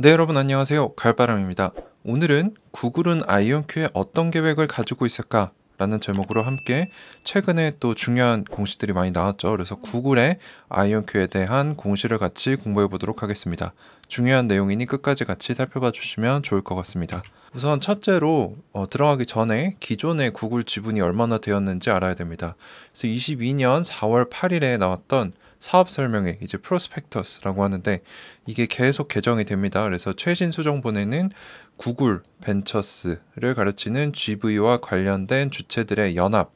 네 여러분 안녕하세요 갈바람입니다 오늘은 구글은 아이온큐에 어떤 계획을 가지고 있을까 라는 제목으로 함께 최근에 또 중요한 공시들이 많이 나왔죠 그래서 구글의 아이온큐에 대한 공시를 같이 공부해 보도록 하겠습니다 중요한 내용이니 끝까지 같이 살펴봐 주시면 좋을 것 같습니다 우선 첫째로 어, 들어가기 전에 기존의 구글 지분이 얼마나 되었는지 알아야 됩니다 그래서 22년 4월 8일에 나왔던 사업 설명회 이제 프로스펙터스라고 하는데 이게 계속 개정이 됩니다. 그래서 최신 수정본에는 구글 벤처스를 가르치는 GV와 관련된 주체들의 연합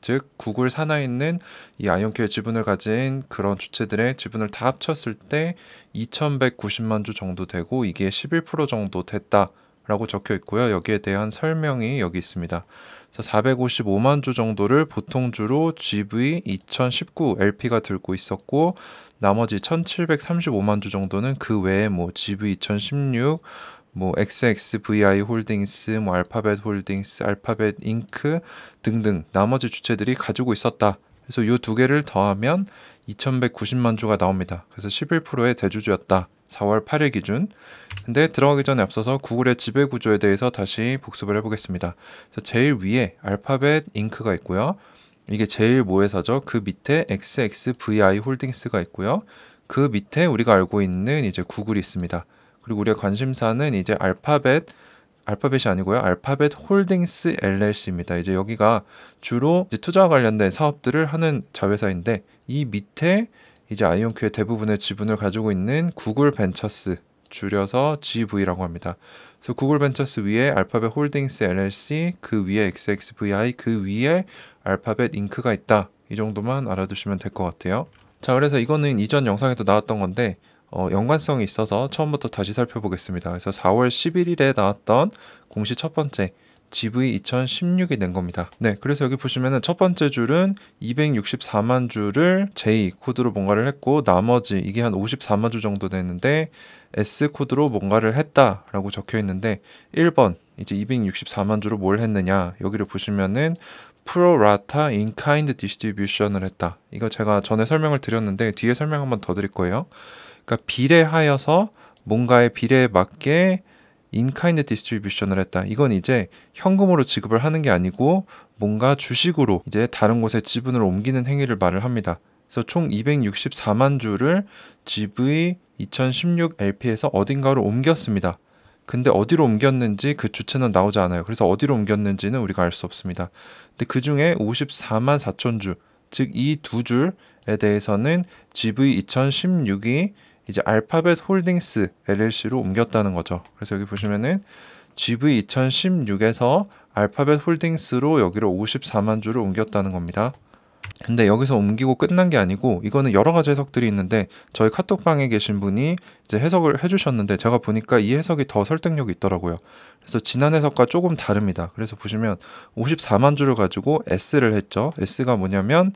즉 구글 산하에 있는 이 아이온큐의 지분을 가진 그런 주체들의 지분을 다 합쳤을 때 2,190만 주 정도 되고 이게 11% 정도 됐다. 라고 적혀 있고요. 여기에 대한 설명이 여기 있습니다. 455만 주 정도를 보통주로 GV 2019 LP가 들고 있었고 나머지 1735만 주 정도는 그 외에 뭐 GV 2016뭐 XXVI 홀딩스, 뭐 알파벳 홀딩스, 알파벳 잉크 등등 나머지 주체들이 가지고 있었다. 그래서 이 두 개를 더하면 2190만 주가 나옵니다. 그래서 11%의 대주주였다. 4월 8일 기준. 근데 들어가기 전에 앞서서 구글의 지배 구조에 대해서 다시 복습을 해보겠습니다. 제일 위에 알파벳 잉크가 있고요. 이게 제일 모회사죠. 그 밑에 XXVI 홀딩스가 있고요. 그 밑에 우리가 알고 있는 이제 구글이 있습니다. 그리고 우리의 관심사는 이제 알파벳 알파벳이 아니고요. 알파벳 홀딩스 LLC입니다. 이제 여기가 주로 이제 투자와 관련된 사업들을 하는 자회사인데 이 밑에 이제 아이온큐의 대부분의 지분을 가지고 있는 구글 벤처스 줄여서 GV라고 합니다. 그래서 구글 벤처스 위에 알파벳 홀딩스 LLC 그 위에 XXVI 그 위에 알파벳 잉크가 있다. 이 정도만 알아두시면 될 것 같아요. 자 그래서 이거는 이전 영상에도 나왔던 건데 어, 연관성이 있어서 처음부터 다시 살펴보겠습니다. 그래서 4월 11일에 나왔던 공시 첫 번째 GV 2016이 낸 겁니다. 네, 그래서 여기 보시면은 첫 번째 줄은 264만 줄을 J 코드로 뭔가를 했고 나머지 이게 한 54만 줄 정도 되는데 S 코드로 뭔가를 했다라고 적혀 있는데 1번 이제 264만 주로 뭘 했느냐 여기를 보시면은 프로라타 인카인드 디스트리뷰션을 했다. 이거 제가 전에 설명을 드렸는데 뒤에 설명 한번 더 드릴 거예요. 그러니까 비례하여서 뭔가의 비례에 맞게 인카인드 디스트리뷰션을 했다. 이건 이제 현금으로 지급을 하는 게 아니고 뭔가 주식으로 이제 다른 곳에 지분을 옮기는 행위를 말을 합니다. 그래서 총 264만 주를 GV 2016 LP에서 어딘가로 옮겼습니다. 근데 어디로 옮겼는지 그 주체는 나오지 않아요. 그래서 어디로 옮겼는지는 우리가 알 수 없습니다. 근데 그 중에 54만 4천 주, 즉 이 두 줄에 대해서는 GV 2016이 이제 알파벳 홀딩스 LLC로 옮겼다는 거죠. 그래서 여기 보시면은 GV 2016에서 알파벳 홀딩스로 여기로 54만 주를 옮겼다는 겁니다. 근데 여기서 옮기고 끝난 게 아니고 이거는 여러 가지 해석들이 있는데 저희 카톡방에 계신 분이 이제 해석을 해주셨는데 제가 보니까 이 해석이 더 설득력이 있더라고요. 그래서 지난 해석과 조금 다릅니다. 그래서 보시면 54만 주를 가지고 S를 했죠. S가 뭐냐면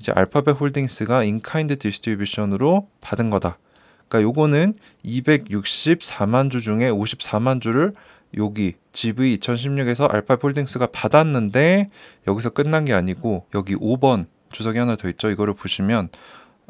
이제 알파벳 홀딩스가 인카인드 디스트리뷰션으로 받은 거다. 그러니까 요거는 264만 주 중에 54만 주를 여기 GV 2016에서 알파 폴딩스가 받았는데 여기서 끝난 게 아니고 여기 5번 주석이 하나 더 있죠. 이거를 보시면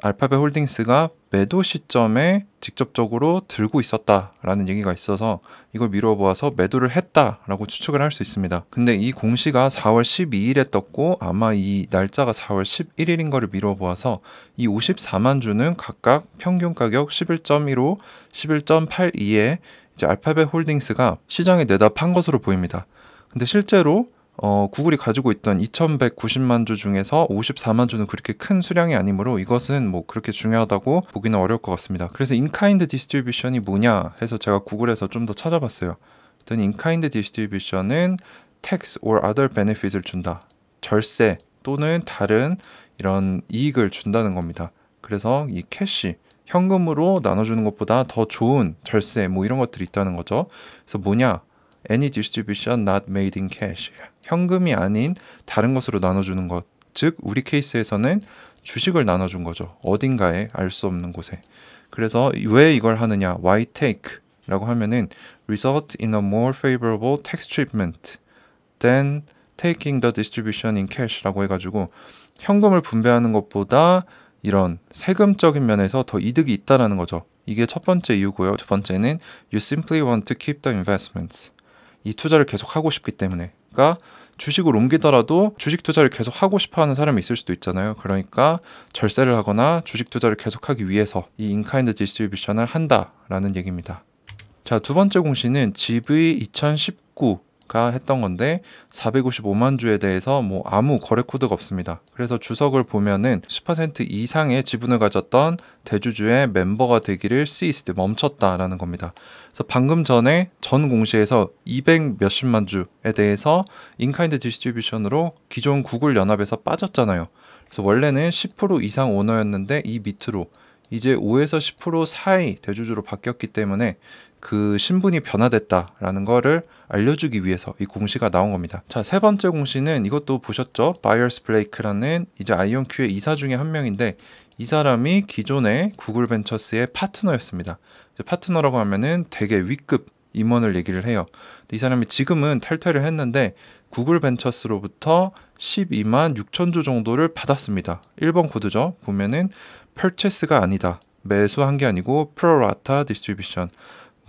알파벳 홀딩스가 매도 시점에 직접적으로 들고 있었다라는 얘기가 있어서 이걸 미뤄 보아서 매도를 했다라고 추측을 할 수 있습니다. 근데 이 공시가 4월 12일에 떴고 아마 이 날짜가 4월 11일인 거를 미뤄 보아서 이 54만 주는 각각 평균 가격 11.15, 11.82에 이제 알파벳 홀딩스가 시장에 내다 판 것으로 보입니다. 근데 실제로 어, 구글이 가지고 있던 2,190만 주 중에서 54만 주는 그렇게 큰 수량이 아니므로 이것은 뭐 그렇게 중요하다고 보기는 어려울 것 같습니다. 그래서 인카인드 디스트리뷰션이 뭐냐 해서 제가 구글에서 좀 더 찾아봤어요. 일단 인카인드 디스트리뷰션은 tax or other benefit을 준다. 절세 또는 다른 이런 이익을 준다는 겁니다. 그래서 이 캐시 현금으로 나눠주는 것보다 더 좋은 절세 뭐 이런 것들이 있다는 거죠. 그래서 뭐냐 any distribution not made in cash. 현금이 아닌 다른 것으로 나눠주는 것. 즉, 우리 케이스에서는 주식을 나눠준 거죠. 어딘가에 알 수 없는 곳에. 그래서 왜 이걸 하느냐? Why take? 라고 하면은 result in a more favorable tax treatment than taking the distribution in cash 라고 해가지고 현금을 분배하는 것보다 이런 세금적인 면에서 더 이득이 있다라는 거죠. 이게 첫 번째 이유고요. 두 번째는 you simply want to keep the investments. 이 투자를 계속 하고 싶기 때문에 그러니까 주식을 옮기더라도 주식 투자를 계속 하고 싶어 하는 사람이 있을 수도 있잖아요. 그러니까 절세를 하거나 주식 투자를 계속하기 위해서 이 인카인드 디스트리뷰션을 한다라는 얘기입니다. 자, 두 번째 공시는 GV 2019가 했던 건데 455만 주에 대해서 뭐 아무 거래 코드가 없습니다. 그래서 주석을 보면은 10% 이상의 지분을 가졌던 대주주의 멤버가 되기를 시이스트 멈췄다라는 겁니다. 그래서 방금 전에 전 공시에서 200 몇십만 주에 대해서 인카인드 디스트리뷰션으로 기존 구글 연합에서 빠졌잖아요. 그래서 원래는 10% 이상 오너였는데 이 밑으로 이제 5에서 10% 사이 대주주로 바뀌었기 때문에 그 신분이 변화됐다라는 거를 알려주기 위해서 이 공시가 나온 겁니다. 자, 세 번째 공시는 이것도 보셨죠? 바이어스 블레이크라는 이제 아이언큐의 이사 중에 한 명인데 이 사람이 기존에 구글 벤처스의 파트너였습니다. 파트너라고 하면은 되게 위급 임원을 얘기를 해요. 이 사람이 지금은 탈퇴를 했는데 구글 벤처스로부터 12만 6천조 정도를 받았습니다. 1번 코드죠. 보면은 purchase가 아니다. 매수한 게 아니고 프로라타 디스트리뷰션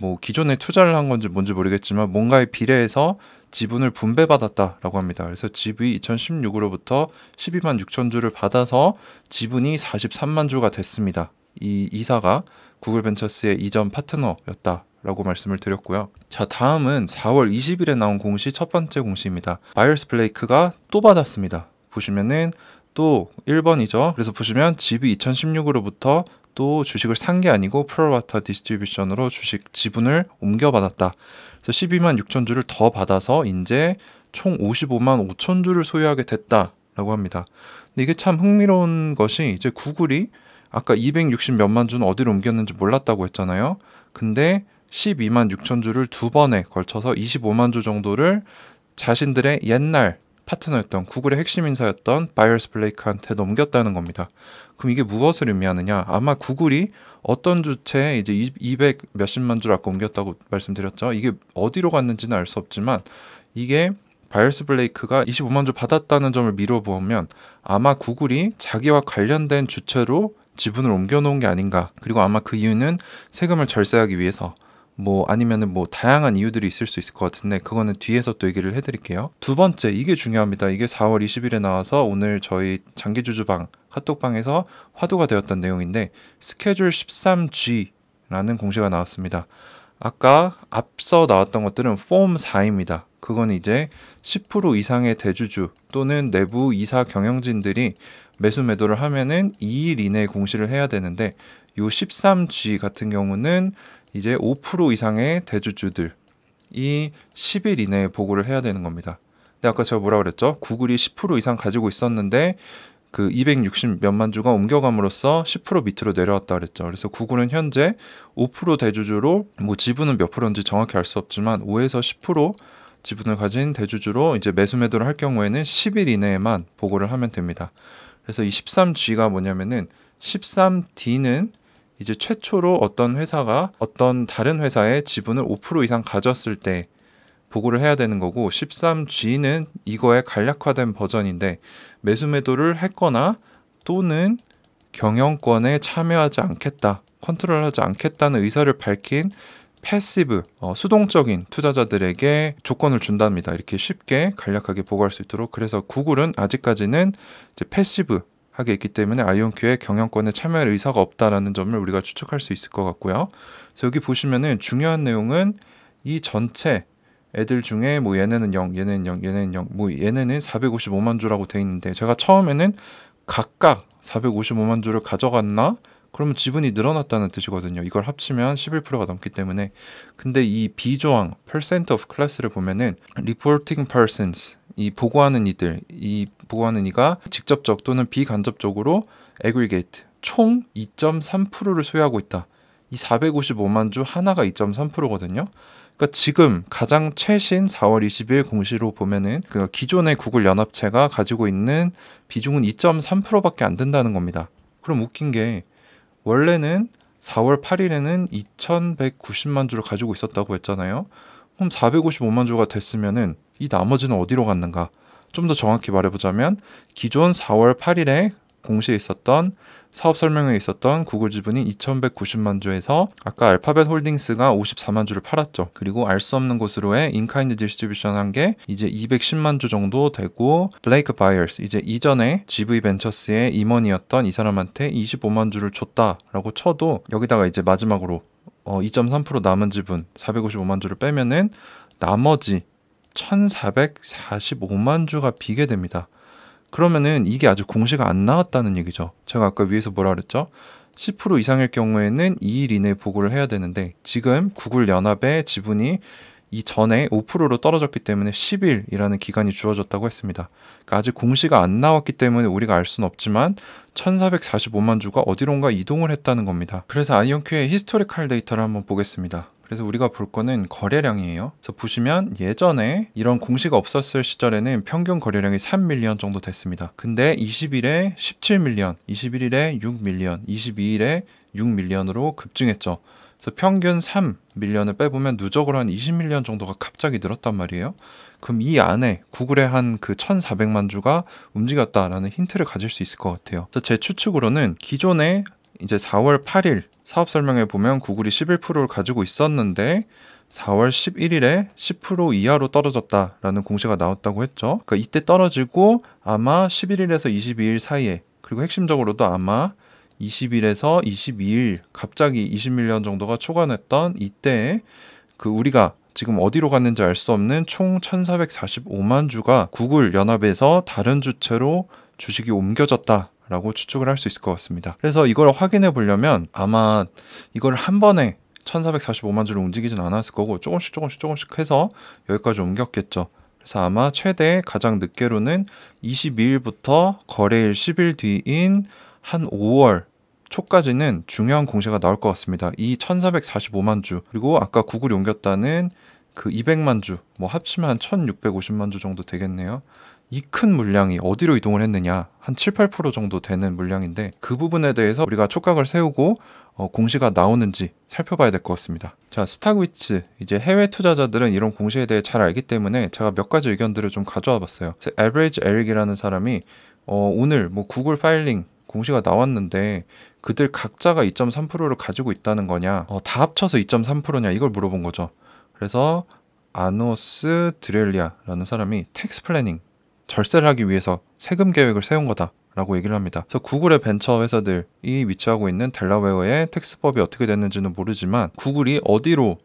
뭐 기존에 투자를 한 건지 뭔지 모르겠지만 뭔가에 비례해서 지분을 분배받았다라고 합니다. 그래서 집이 2016으로부터 12만 6천 주를 받아서 지분이 43만 주가 됐습니다. 이 이사가 구글벤처스의 이전 파트너였다. 라고 말씀을 드렸고요. 자, 다음은 4월 20일에 나온 공시 첫 번째 공시입니다. 바이어스 블레이크가 또 받았습니다. 보시면은 또 1번이죠. 그래서 보시면 집이 2016으로부터 또 주식을 산 게 아니고 프로라타 디스트리뷰션으로 주식 지분을 옮겨받았다. 그래서 12만 6천 주를 더 받아서 이제 총 55만 5천 주를 소유하게 됐다라고 합니다. 근데 이게 참 흥미로운 것이 이제 구글이 아까 260 몇만 주는 어디로 옮겼는지 몰랐다고 했잖아요. 근데 12만 6천 주를 두 번에 걸쳐서 25만 주 정도를 자신들의 옛날 파트너였던 구글의 핵심 인사였던 바이어스 블레이크한테 넘겼다는 겁니다. 그럼 이게 무엇을 의미하느냐? 아마 구글이 어떤 주체에 이제 200 몇십만 줄 아까 옮겼다고 말씀드렸죠. 이게 어디로 갔는지는 알 수 없지만 이게 바이어스 블레이크가 25만 주 받았다는 점을 미뤄보면 아마 구글이 자기와 관련된 주체로 지분을 옮겨놓은 게 아닌가. 그리고 아마 그 이유는 세금을 절세하기 위해서 뭐 아니면은 뭐 다양한 이유들이 있을 수 있을 것 같은데 그거는 뒤에서 또 얘기를 해드릴게요. 두 번째 이게 중요합니다. 이게 4월 20일에 나와서 오늘 저희 장기주주방 카톡방에서 화두가 되었던 내용인데 스케줄 13G라는 공시가 나왔습니다. 아까 앞서 나왔던 것들은 폼 4입니다. 그건 이제 10% 이상의 대주주 또는 내부 이사 경영진들이 매수 매도를 하면은 2일 이내에 공시를 해야 되는데 요 13G 같은 경우는 이제 5% 이상의 대주주들이 10일 이내에 보고를 해야 되는 겁니다. 근데 아까 제가 뭐라 그랬죠? 구글이 10% 이상 가지고 있었는데 그 260 몇만 주가 옮겨감으로써 10% 밑으로 내려왔다 그랬죠. 그래서 구글은 현재 5% 대주주로 뭐 지분은 몇 프로인지 정확히 알 수 없지만 5에서 10% 지분을 가진 대주주로 이제 매수 매도를 할 경우에는 10일 이내에만 보고를 하면 됩니다. 그래서 이 13G가 뭐냐면은 13D는 이제 최초로 어떤 회사가 어떤 다른 회사의 지분을 5% 이상 가졌을 때 보고를 해야 되는 거고 13G는 이거의 간략화된 버전인데 매수 매도를 했거나 또는 경영권에 참여하지 않겠다, 컨트롤하지 않겠다는 의사를 밝힌 패시브, 어, 수동적인 투자자들에게 조건을 준답니다. 이렇게 쉽게 간략하게 보고할 수 있도록. 그래서 구글은 아직까지는 패시브, 하게 있기 때문에 아이온큐의 경영권에 참여할 의사가 없다라는 점을 우리가 추측할 수 있을 것 같고요. 그래서 여기 보시면은 중요한 내용은 이 전체 애들 중에 뭐 얘네는 0, 얘네는 0, 얘네는 0, 뭐 얘네는 455만 주라고 돼 있는데 제가 처음에는 각각 455만 주를 가져갔나? 그러면 지분이 늘어났다는 뜻이거든요. 이걸 합치면 11%가 넘기 때문에 근데 이 비조항 percent of class를 보면은 reporting persons 이 보고하는 이들, 이 보고하는 이가 직접적 또는 비간접적으로 에그리게이트 총 2.3%를 소유하고 있다. 이 455만 주 하나가 2.3%거든요. 그러니까 지금 가장 최신 4월 20일 공시로 보면은 그 기존의 구글 연합체가 가지고 있는 비중은 2.3%밖에 안 된다는 겁니다. 그럼 웃긴 게 원래는 4월 8일에는 2,190만 주를 가지고 있었다고 했잖아요. 그럼 455만 주가 됐으면은 이 나머지는 어디로 갔는가? 좀 더 정확히 말해보자면 기존 4월 8일에 공시에 있었던 사업 설명회에 있었던 구글 지분이 2,190만 주에서 아까 알파벳 홀딩스가 54만 주를 팔았죠. 그리고 알 수 없는 곳으로의 인카인드 디스트리뷰션 한 게 이제 210만 주 정도 되고 블레이크 바이얼스 이제 이전에 GV 벤처스의 임원이었던 이 사람한테 25만 주를 줬다라고 쳐도 여기다가 이제 마지막으로 어, 2.3% 남은 지분 455만 주를 빼면은 나머지 1445만 주가 비게 됩니다. 그러면은 이게 아직 공시가 안 나왔다는 얘기죠. 제가 아까 위에서 뭐라 그랬죠? 10% 이상일 경우에는 2일 이내 보고를 해야 되는데 지금 구글 연합의 지분이 이전에 5%로 떨어졌기 때문에 10일이라는 기간이 주어졌다고 했습니다. 그러니까 아직 공시가 안 나왔기 때문에 우리가 알 수는 없지만 1445만 주가 어디론가 이동을 했다는 겁니다. 그래서 아이언큐의 히스토리칼 데이터를 한번 보겠습니다. 그래서 우리가 볼 거는 거래량이에요. 그래서 보시면 예전에 이런 공시가 없었을 시절에는 평균 거래량이 3밀리언 정도 됐습니다. 근데 20일에 17밀리언, 21일에 6밀리언, 22일에 6밀리언으로 급증했죠. 그래서 평균 3밀리언을 빼보면 누적으로 한 20밀리언 정도가 갑자기 늘었단 말이에요. 그럼 이 안에 구글의 한 그 1,400만 주가 움직였다라는 힌트를 가질 수 있을 것 같아요. 제 추측으로는 기존에 이제 4월 8일 사업 설명회 보면 구글이 11%를 가지고 있었는데 4월 11일에 10% 이하로 떨어졌다라는 공시가 나왔다고 했죠. 그러니까 이때 떨어지고 아마 11일에서 22일 사이에 그리고 핵심적으로도 아마 20일에서 22일 갑자기 20밀리언 정도가 초과됐던 이때에 그 우리가 지금 어디로 갔는지 알 수 없는 총 1445만 주가 구글 연합에서 다른 주체로 주식이 옮겨졌다. 라고 추측을 할 수 있을 것 같습니다. 그래서 이걸 확인해 보려면 아마 이걸 한 번에 1445만 주를 움직이진 않았을 거고 조금씩 조금씩 조금씩 해서 여기까지 옮겼겠죠. 그래서 아마 최대 가장 늦게로는 22일부터 거래일 10일 뒤인 한 5월 초까지는 중요한 공시가 나올 것 같습니다. 이 1445만 주 그리고 아까 구글이 옮겼다는 그 200만 주 뭐 합치면 한 1650만 주 정도 되겠네요. 이 큰 물량이 어디로 이동을 했느냐 한 7, 8% 정도 되는 물량인데 그 부분에 대해서 우리가 촉각을 세우고 어, 공시가 나오는지 살펴봐야 될 것 같습니다. 자, 스타탁위츠 이제 해외 투자자들은 이런 공시에 대해 잘 알기 때문에 제가 몇 가지 의견들을 좀 가져와 봤어요. 에브레이지 에릭이라는 사람이 어, 오늘 뭐 구글 파일링 공시가 나왔는데 그들 각자가 2.3%를 가지고 있다는 거냐 어, 다 합쳐서 2.3%냐 이걸 물어본 거죠. 그래서 아노스 드렐리아라는 사람이 텍스 플래닝 절세를 하기 위해서 세금 계획을 세운 거다. 라고 얘기를 합니다. 그래서 구글의 벤처 회사들이 위치하고 있는 델라웨어의 텍스법이 어떻게 됐는지는 모르지만 구글이 어디로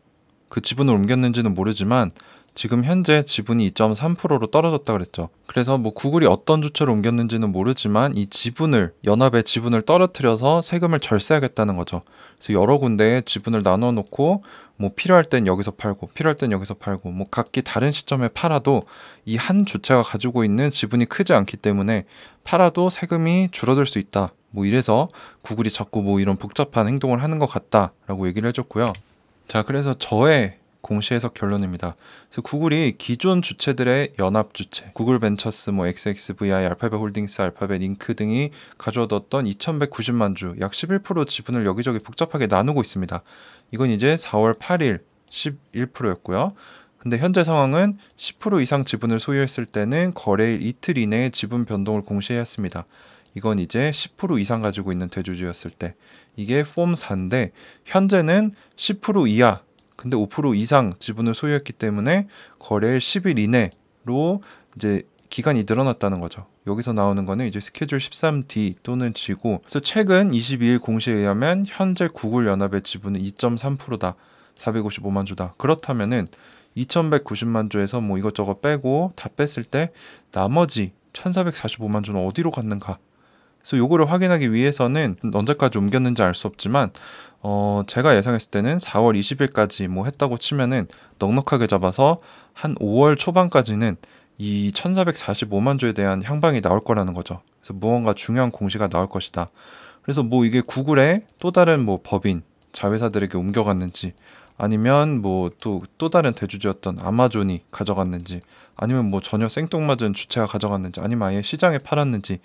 그 지분을 옮겼는지는 모르지만 지금 현재 지분이 2.3%로 떨어졌다 그랬죠. 그래서 뭐 구글이 어떤 주체로 옮겼는지는 모르지만 이 지분을 연합의 지분을 떨어뜨려서 세금을 절세하겠다는 거죠. 그래서 여러 군데에 지분을 나눠 놓고 뭐 필요할 땐 여기서 팔고 필요할 땐 여기서 팔고 뭐 각기 다른 시점에 팔아도 이 한 주체가 가지고 있는 지분이 크지 않기 때문에 팔아도 세금이 줄어들 수 있다. 뭐 이래서 구글이 자꾸 뭐 이런 복잡한 행동을 하는 것 같다라고 얘기를 해줬고요. 자, 그래서 저의 공시 해석 결론입니다. 그래서 구글이 기존 주체들의 연합 주체, 구글 벤처스, 뭐 XXVI, 알파벳 홀딩스, 알파벳 잉크 등이 가져뒀던 2,190만 주, 약 11% 지분을 여기저기 복잡하게 나누고 있습니다. 이건 이제 4월 8일 11%였고요. 근데 현재 상황은 10% 이상 지분을 소유했을 때는 거래일 이틀 이내에 지분 변동을 공시해야 했습니다. 이건 이제 10% 이상 가지고 있는 대주주였을 때 이게 폼 4인데 현재는 10% 이하 근데 5% 이상 지분을 소유했기 때문에 거래일 10일 이내로 이제 기간이 늘어났다는 거죠. 여기서 나오는 거는 이제 스케줄 13D 또는 지고 그래서 최근 22일 공시에 의하면 현재 구글 연합의 지분은 2.3%다. 455만 주다. 그렇다면은 2190만 주에서 뭐 이것저것 빼고 다 뺐을 때 나머지 1445만 주는 어디로 갔는가? 그래서 요거를 확인하기 위해서는 언제까지 옮겼는지 알 수 없지만 어, 제가 예상했을 때는 4월 20일까지 뭐 했다고 치면은 넉넉하게 잡아서 한 5월 초반까지는 이 1445만 주에 대한 향방이 나올 거라는 거죠. 그래서 무언가 중요한 공시가 나올 것이다. 그래서 뭐 이게 구글에 또 다른 뭐 법인 자회사들에게 옮겨갔는지 아니면 뭐 또또 또 다른 대주주였던 아마존이 가져갔는지 아니면 뭐 전혀 생뚱맞은 주체가 가져갔는지 아니면 아예 시장에 팔았는지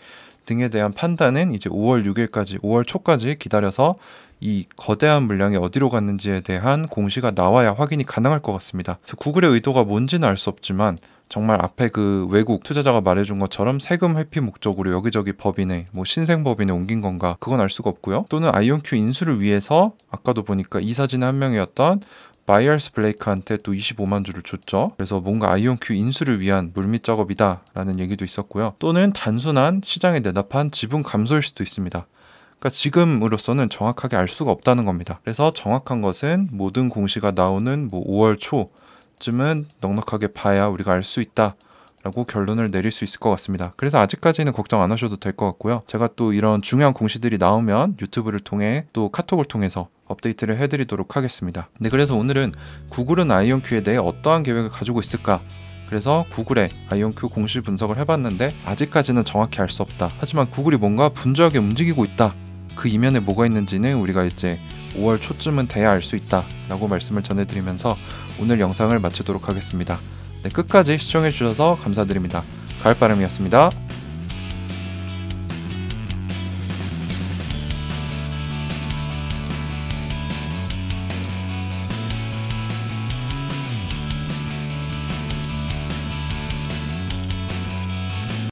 등에 대한 판단은 이제 5월 6일까지 5월 초까지 기다려서 이 거대한 물량이 어디로 갔는지에 대한 공시가 나와야 확인이 가능할 것 같습니다. 구글의 의도가 뭔지는 알 수 없지만 정말 앞에 그 외국 투자자가 말해준 것처럼 세금 회피 목적으로 여기저기 법인에 뭐 신생 법인에 옮긴 건가 그건 알 수가 없고요. 또는 아이온큐 인수를 위해서 아까도 보니까 이사진 한 명이었던 바이얼스 블레이크한테 또 25만 주를 줬죠. 그래서 뭔가 아이온큐 인수를 위한 물밑 작업이다라는 얘기도 있었고요. 또는 단순한 시장에 대답한 지분 감소일 수도 있습니다. 그러니까 지금으로서는 정확하게 알 수가 없다는 겁니다. 그래서 정확한 것은 모든 공시가 나오는 뭐 5월 초쯤은 넉넉하게 봐야 우리가 알 수 있다. 라고 결론을 내릴 수 있을 것 같습니다. 그래서 아직까지는 걱정 안 하셔도 될 것 같고요. 제가 또 이런 중요한 공시들이 나오면 유튜브를 통해 또 카톡을 통해서 업데이트를 해드리도록 하겠습니다. 네, 그래서 오늘은 구글은 아이온큐에 대해 어떠한 계획을 가지고 있을까? 그래서 구글의 아이온큐 공시 분석을 해봤는데 아직까지는 정확히 알 수 없다. 하지만 구글이 뭔가 분주하게 움직이고 있다. 그 이면에 뭐가 있는지는 우리가 이제 5월 초쯤은 돼야 알 수 있다. 라고 말씀을 전해드리면서 오늘 영상을 마치도록 하겠습니다. 네, 끝까지 시청해주셔서 감사드립니다. 가을바람이었습니다.